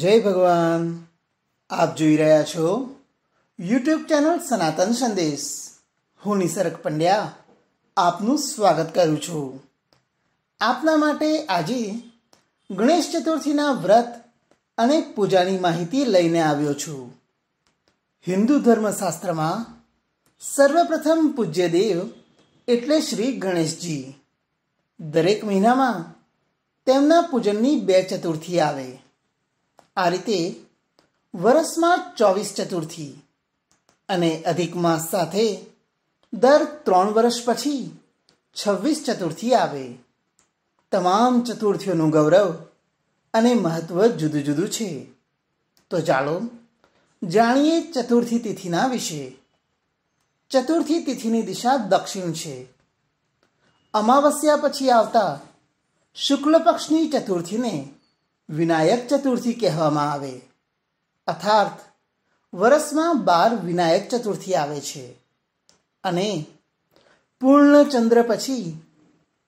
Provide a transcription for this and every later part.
જય ભગવાન આપ જોઈ રહ્યા છો યુટ્યુબ ચેનલ સનાતન સંદેશ હું નિસર્ગ પંડ્યા આપનું સ્વાગત કરું છું આપના માટે આજે ગણેશ ચતુર્થીના વ્રત અને પૂજાની માહિતી લઈને આવ્યો છું હિન્દુ ધર્મશાસ્ત્રમાં સર્વપ્રથમ પૂજ્ય દેવ એટલે શ્રી ગણેશજી દરેક મહિનામાં તેમના પૂજનની બે ચતુર્થી આવે આ રીતે વર્ષમાં ચોવીસ ચતુર્થી અને અધિક માસ સાથે દર ત્રણ વર્ષ પછી છવ્વીસ ચતુર્થી આવે તમામ ચતુર્થીઓનું ગૌરવ અને મહત્વ જુદું જુદું છે તો ચાલો જાણીએ ચતુર્થી તિથિના વિશે ચતુર્થી તિથિની દિશા દક્ષિણ છે અમાવસ્યા પછી આવતા શુક્લ પક્ષની ચતુર્થીને વિનાયક ચતુર્થી કહેવામાં આવે અર્થાત વર્ષમાં બાર વિનાયક ચતુર્થી આવે છે અને પૂર્ણચંદ્ર પછી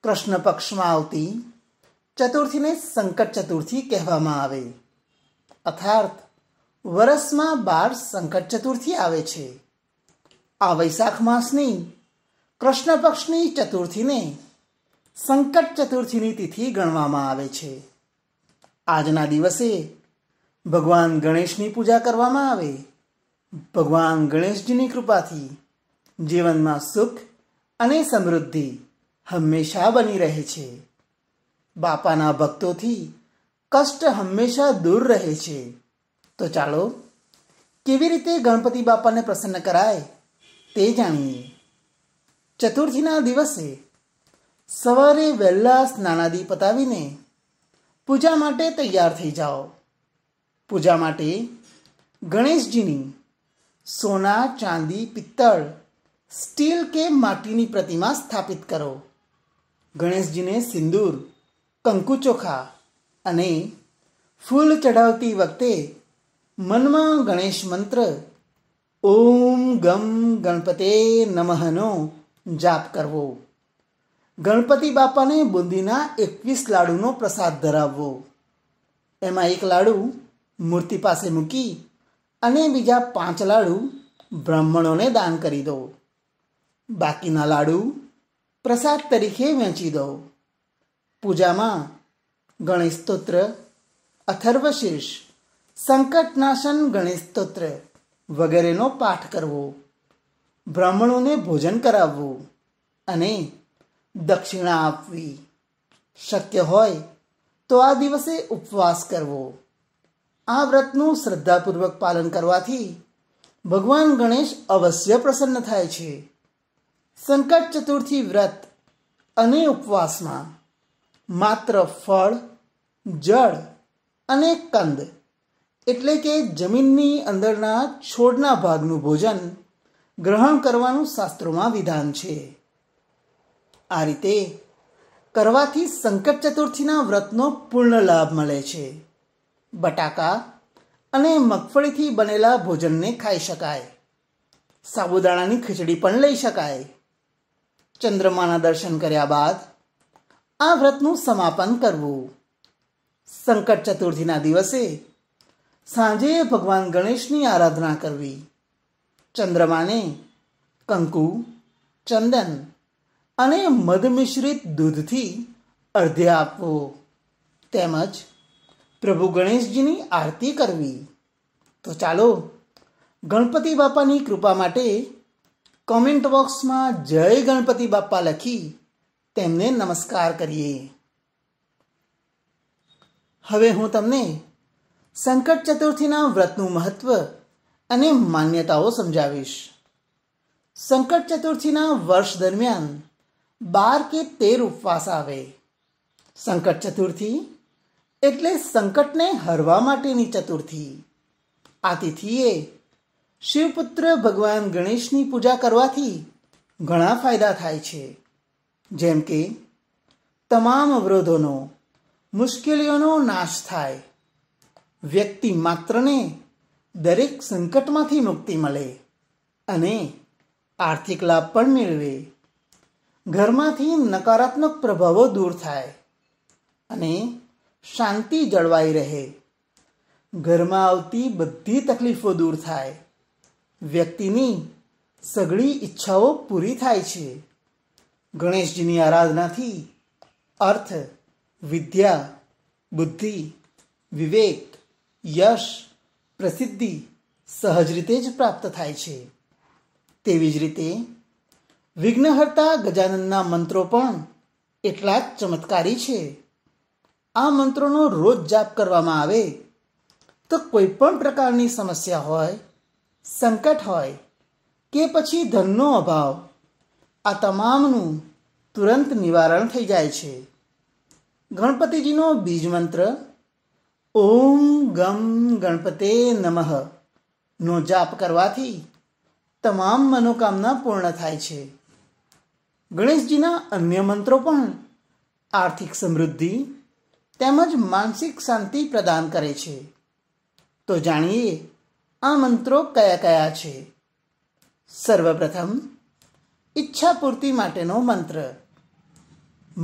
કૃષ્ણ પક્ષમાં આવતી ચતુર્થીને સંકટ ચતુર્થી કહેવામાં આવે અર્થાત વર્ષમાં બાર સંકટ ચતુર્થી આવે છે આ વૈશાખ માસની કૃષ્ણ પક્ષની ચતુર્થીને સંકટ ચતુર્થીની તિથિ ગણવામાં આવે છે આજના દિવસે ભગવાન ગણેશની પૂજા કરવામાં આવે ભગવાન ગણેશજીની કૃપાથી જીવનમાં સુખ અને સમૃદ્ધિ હંમેશા બની રહે છે બાપાના ભક્તોથી કષ્ટ હંમેશા દૂર રહે છે તો ચાલો કેવી રીતે ગણપતિ બાપાને પ્રસન્ન કરાય તે જાણીએ ચતુર્થીના દિવસે સવારે વહેલા સ્નાનાદી પતાવીને પૂજા માટે તૈયાર થઈ જાઓ પૂજા માટે ગણેશજીની સોના ચાંદી પિત્તળ સ્ટીલ કે માટીની પ્રતિમા સ્થાપિત કરો ગણેશજીને સિંદૂર કંકુ ચોખા અને ફૂલ ચઢાવતી વખતે મનમાં ગણેશ મંત્ર ઓમ ગમ ગણપતે નમઃનો જાપ કરવો ગણપતિ બાપાને બુંદીના એકવીસ લાડુનો પ્રસાદ ધરાવવો એમાં એક લાડુ મૂર્તિ પાસે મૂકી અને બીજા પાંચ લાડુ બ્રાહ્મણોને દાન કરી દો બાકીના લાડુ પ્રસાદ તરીકે વહેંચી દો પૂજામાં ગણેશ સ્તોત્ર અથર્વશીર્ષ સંકટનાશન ગણેશ સ્તોત્ર વગેરેનો પાઠ કરવો બ્રાહ્મણોને ભોજન કરાવવું અને દક્ષિણા આપવી શક્ય હોય તો આ દિવસે ઉપવાસ કરવો આ વ્રતનું શ્રદ્ધાપૂર્વક પાલન કરવાથી ભગવાન ગણેશ અવશ્ય પ્રસન્ન થાય છે સંકટ ચતુર્થી વ્રત અને ઉપવાસમાં માત્ર ફળ જળ અને કંદ એટલે કે જમીનની અંદરના છોડના ભાગનું ભોજન ગ્રહણ કરવાનું શાસ્ત્રોમાં વિધાન છે આ રીતે કરવાથી સંકટ ચતુર્થીના વ્રતનો પૂર્ણ લાભ મળે છે બટાકા અને મગફળીથી બનેલા ભોજનને ખાઈ શકાય સાબુદાણાની ખીચડી પણ લઈ શકાય ચંદ્રમાના દર્શન કર્યા બાદ આ વ્રતનું સમાપન કરવું સંકટ ચતુર્થીના દિવસે સાંજે ભગવાન ગણેશની આરાધના કરવી ચંદ્રમાને કંકુ ચંદન અને મધ મિશ્રિત દૂધથી અર્ધે આપવો તેમજ પ્રભુ ગણેશજીની આરતી કરવી તો ચાલો ગણપતિ બાપાની કૃપા માટે કોમેન્ટ બોક્સમાં જય ગણપતિ બાપા લખી તેમને નમસ્કાર કરીએ હવે હું તમને સંકટ ચતુર્થીના વ્રતનું મહત્વ અને માન્યતાઓ સમજાવીશ સંકટ ચતુર્થીના વર્ષ દરમિયાન બાર કે તેર ઉપવાસ આવે સંકટ ચતુર્થી એટલે સંકટને હરવા માટેની ચતુર્થી આ તિથિએ શિવપુત્ર ભગવાન ગણેશની પૂજા કરવાથી ઘણા ફાયદા થાય છે જેમ કે તમામ અવરોધોનો મુશ્કેલીઓનો નાશ થાય વ્યક્તિ માત્રને દરેક સંકટમાંથી મુક્તિ મળે અને આર્થિક લાભ પણ મેળવે ઘરમાંથી નકારાત્મક પ્રભાવો દૂર થાય અને શાંતિ જળવાઈ રહે ઘરમાં આવતી બધી તકલીફો દૂર થાય વ્યક્તિની સઘળી ઈચ્છાઓ પૂરી થાય છે ગણેશજીની આરાધનાથી અર્થ વિદ્યા બુદ્ધિ વિવેક યશ પ્રસિદ્ધિ સહજ રીતે જ પ્રાપ્ત થાય છે તેવી જ રીતે વિઘ્નહર્તા ગજાનનના મંત્રો પણ એટલા જ ચમત્કારી છે આ મંત્રોનો રોજ જાપ કરવામાં આવે તો કોઈ પણ પ્રકારની સમસ્યા હોય સંકટ હોય કે પછી ધનનો અભાવ આ તમામનું તુરંત નિવારણ થઈ જાય છે ગણપતિજીનો બીજ મંત્ર ઓમ ગમ ગણપતે નમઃ નો જાપ કરવાથી તમામ મનોકામના પૂર્ણ થાય છે ગણેશજીના અન્ય મંત્રો પણ આર્થિક સમૃદ્ધિ તેમજ માનસિક શાંતિ પ્રદાન કરે છે તો જાણીએ આ મંત્રો કયા કયા છે સર્વપ્રથમ ઈચ્છા પૂર્તિ માટેનો મંત્ર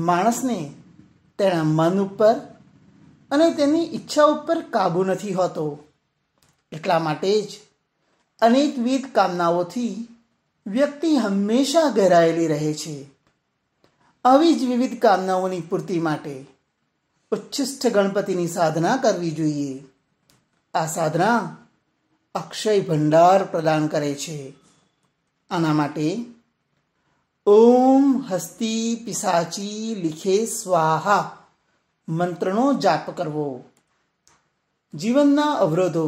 માણસને તેના મન ઉપર અને તેની ઈચ્છા ઉપર કાબૂ નથી હોતો એટલા માટે જ અનેકવિધ કામનાઓથી વ્યક્તિ હંમેશા ઘેરાયેલી રહે છે આવી જ વિવિધ કામનાઓની પૂર્તિ માટે ઉચ્છિષ્ટ ગણપતિની સાધના કરવી જોઈએ આ સાધના અક્ષય ભંડાર પ્રદાન કરે છે આના માટે ઓમ હસ્તી પિસાચી લિખે સ્વાહા મંત્રનો જાપ કરવો જીવનના અવરોધો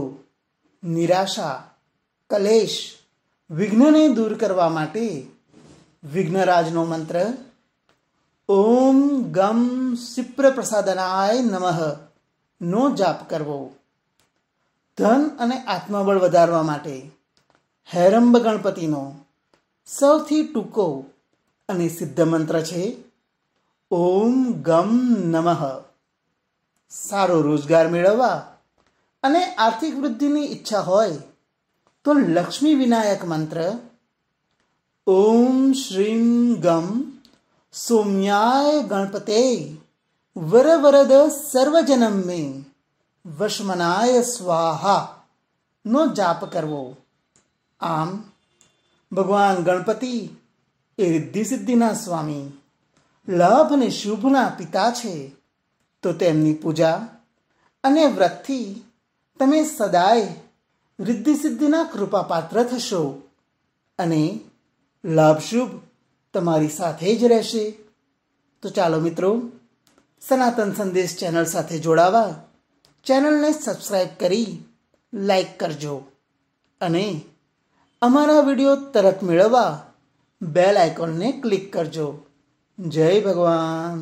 નિરાશા કલેશ વિઘ્નને દૂર કરવા માટે વિઘ્નરાજનો મંત્ર ઓમ ગમ સિપ્ર પ્રસાદનાય નમઃ નો જાપ કરવો ધન અને આત્મબળ વધારવા માટે હેરંબ ગણપતિનો સૌથી ટૂંકો અને સિદ્ધ મંત્ર છે ઓમ ગમ નમઃ સારો રોજગાર મેળવવા અને આર્થિક વૃદ્ધિની ઈચ્છા હોય તો લક્ષ્મી વિનાયક મંત્ર ઓમ શ્રીમ ગમ સૌમ્યાય ગણપતે વરવરદ સર્વજનમ મે વશમનાય સ્વાહા નો જાપ કરવો આમ ભગવાન ગણપતિ એ રિદ્ધિ સિદ્ધિના સ્વામી લાભ અને શુભના પિતા છે તો તેમની પૂજા અને વ્રતથી તમે સદાય રિદ્ધિ સિદ્ધિના કૃપાપાત્ર થશો અને લાભ શુભ તમારી સાથે જ રહેશે તો ચાલો મિત્રો સનાતન સંદેશ ચેનલ સાથે જોડાવા ચેનલને સબસ્ક્રાઈબ કરી લાઈક કરજો અને અમારા વિડીયો તરત મેળવવા બેલ આઇકોનને ક્લિક કરજો જય ભગવાન